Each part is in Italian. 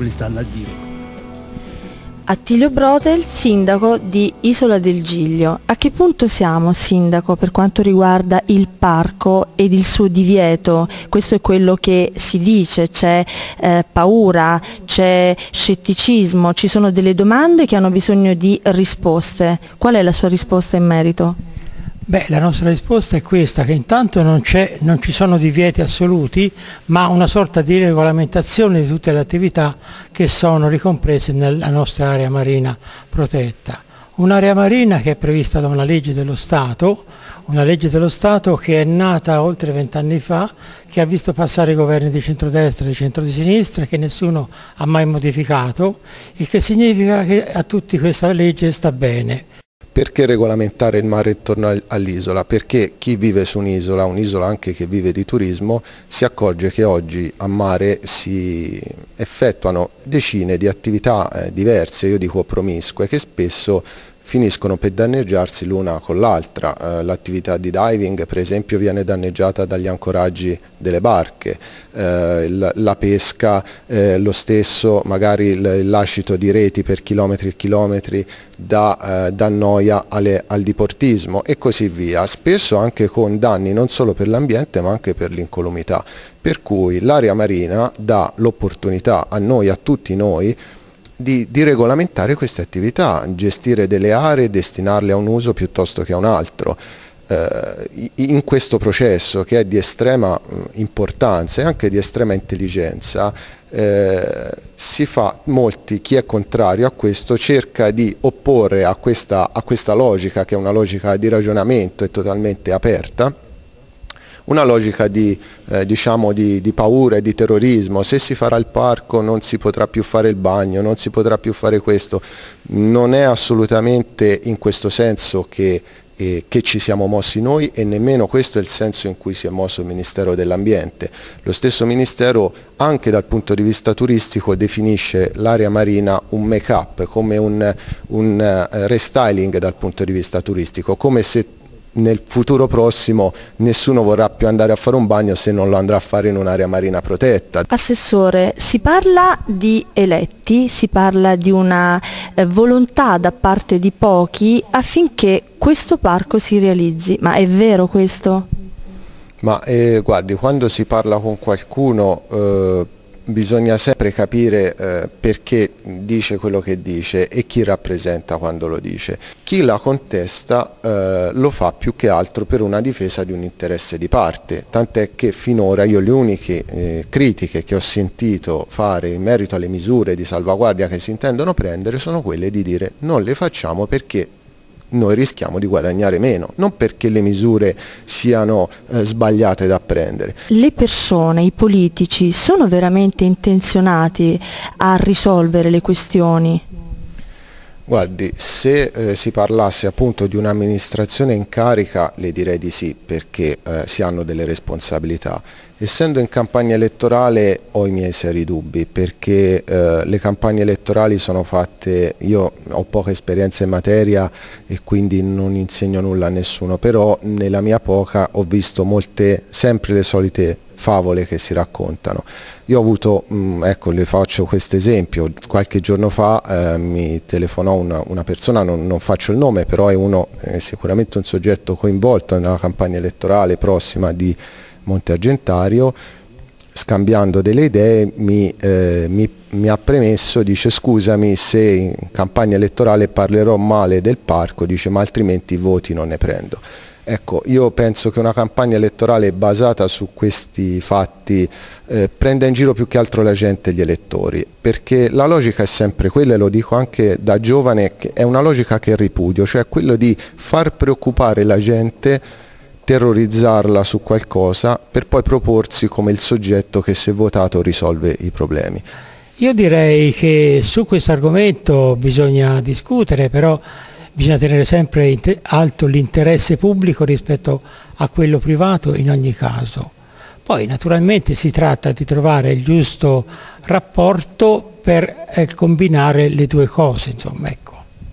quelli stanno a dire. Attilio Brotel, sindaco di Isola del Giglio. A che punto siamo, sindaco, per quanto riguarda il parco ed il suo divieto? Questo è quello che si dice, c'è eh, paura, c'è scetticismo, ci sono delle domande che hanno bisogno di risposte. Qual è la sua risposta in merito? Beh, la nostra risposta è questa, che intanto non, non, ci sono divieti assoluti, ma una sorta di regolamentazione di tutte le attività che sono ricomprese nella nostra area marina protetta. Un'area marina che è prevista da una legge dello Stato, una legge dello Stato che è nata oltre vent'anni fa, che ha visto passare i governi di centrodestra e di centrosinistra, che nessuno ha mai modificato, il che significa che a tutti questa legge sta bene perché regolamentare il mare intorno all'isola? Perché chi vive su un'isola, un'isola anche che vive di turismo, si accorge che oggi a mare si effettuano decine di attività eh, diverse, io dico promiscue, che spesso finiscono per danneggiarsi l'una con l'altra. Eh, L'attività di diving per esempio viene danneggiata dagli ancoraggi delle barche, eh, la, pesca eh, lo stesso, magari il l'ascito di reti per chilometri e chilometri da, eh, da noia alle, al diportismo e così via, spesso anche con danni non solo per l'ambiente ma anche per l'incolumità. Per cui l'area marina dà l'opportunità a noi, a tutti noi, di, di regolamentare queste attività, gestire delle aree, destinarle a un uso piuttosto che a un altro eh, in questo processo che è di estrema importanza e anche di estrema intelligenza eh, si fa molti, chi è contrario a questo cerca di opporre a questa, a questa logica che è una logica di ragionamento e totalmente aperta una logica di, eh, diciamo di, di, paura e di terrorismo, se si farà il parco non si potrà più fare il bagno, non si potrà più fare questo, non è assolutamente in questo senso che, eh, che ci siamo mossi noi e nemmeno questo è il senso in cui si è mosso il Ministero dell'Ambiente. Lo stesso Ministero anche dal punto di vista turistico definisce l'area marina un make-up, come un, un eh, restyling dal punto di vista turistico, come se nel futuro prossimo nessuno vorrà più andare a fare un bagno se non lo andrà a fare in un'area marina protetta. Assessore, si parla di eletti, si parla di una eh, volontà da parte di pochi affinché questo parco si realizzi, ma è vero questo? Ma eh, guardi, quando si parla con qualcuno eh, bisogna sempre capire eh, perché dice quello che dice e chi rappresenta quando lo dice. Chi la contesta eh, lo fa più che altro per una difesa di un interesse di parte, tant'è che finora io le uniche eh, critiche che ho sentito fare in merito alle misure di salvaguardia che si intendono prendere sono quelle di dire non le facciamo perché noi rischiamo di guadagnare meno, non perché le misure siano eh, sbagliate da prendere. Le persone, i politici sono veramente intenzionati a risolvere le questioni? Guardi, se eh, si parlasse appunto di un'amministrazione in carica le direi di sì perché eh, si hanno delle responsabilità. Essendo in campagna elettorale ho i miei seri dubbi perché eh, le campagne elettorali sono fatte, io ho poca esperienza in materia e quindi non insegno nulla a nessuno, però nella mia poca ho visto molte, sempre le solite favole che si raccontano. Io ho avuto, mh, mm, ecco le faccio questo esempio, qualche giorno fa eh, mi telefonò una, una persona, non, non, faccio il nome, però è uno, è sicuramente un soggetto coinvolto nella campagna elettorale prossima di Monte Argentario, scambiando delle idee mi, eh, mi, mi, ha premesso, dice scusami se in campagna elettorale parlerò male del parco, dice ma altrimenti i voti non ne prendo. Ecco, io penso che una campagna elettorale basata su questi fatti eh, prenda in giro più che altro la gente e gli elettori, perché la logica è sempre quella, e lo dico anche da giovane, è una logica che ripudio, cioè quello di far preoccupare la gente terrorizzarla su qualcosa per poi proporsi come il soggetto che se votato risolve i problemi. Io direi che su questo argomento bisogna discutere, però bisogna tenere sempre alto l'interesse pubblico rispetto a quello privato in ogni caso. Poi naturalmente si tratta di trovare il giusto rapporto per eh, combinare le due cose, insomma, ecco.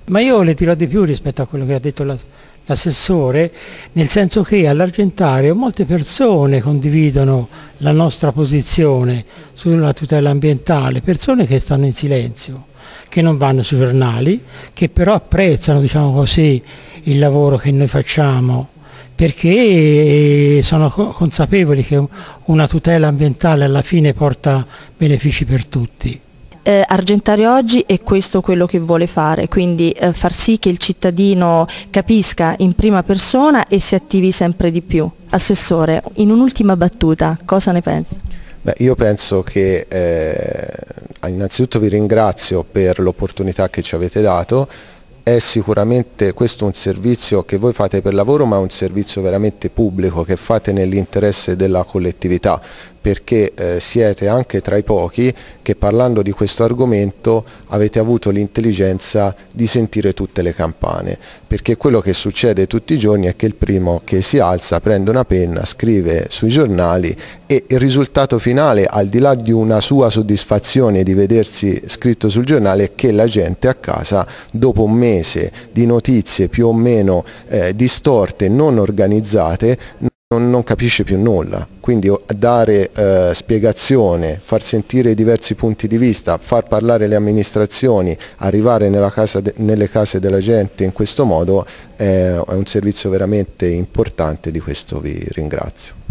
Ma io le dirò di più rispetto a quello che ha detto l'assessore, nel senso che all'Argentario molte persone condividono la nostra posizione sulla tutela ambientale, persone che stanno in silenzio che non vanno sui giornali, che però apprezzano diciamo così, il lavoro che noi facciamo perché eh, sono consapevoli che una tutela ambientale alla fine porta benefici per tutti. Eh, Argentario oggi è questo quello che vuole fare, quindi eh, far sì che il cittadino capisca in prima persona e si attivi sempre di più. Assessore, in un'ultima battuta, cosa ne pensa? Beh, io penso che eh, innanzitutto vi ringrazio per l'opportunità che ci avete dato, è sicuramente questo un servizio che voi fate per lavoro ma è un servizio veramente pubblico che fate nell'interesse della collettività, perché eh, siete anche tra i pochi che parlando di questo argomento avete avuto l'intelligenza di sentire tutte le campane, perché quello che succede tutti i giorni è che il primo che si alza prende una penna, scrive sui giornali e il risultato finale, al di là di una sua soddisfazione di vedersi scritto sul giornale, è che la gente a casa, dopo un mese di notizie più o meno eh, distorte, non organizzate, non, non, capisce più nulla, quindi dare eh, spiegazione, far sentire diversi punti di vista, far parlare le amministrazioni, arrivare casa de, nelle case della gente in questo modo eh, è un servizio veramente importante, di questo vi ringrazio.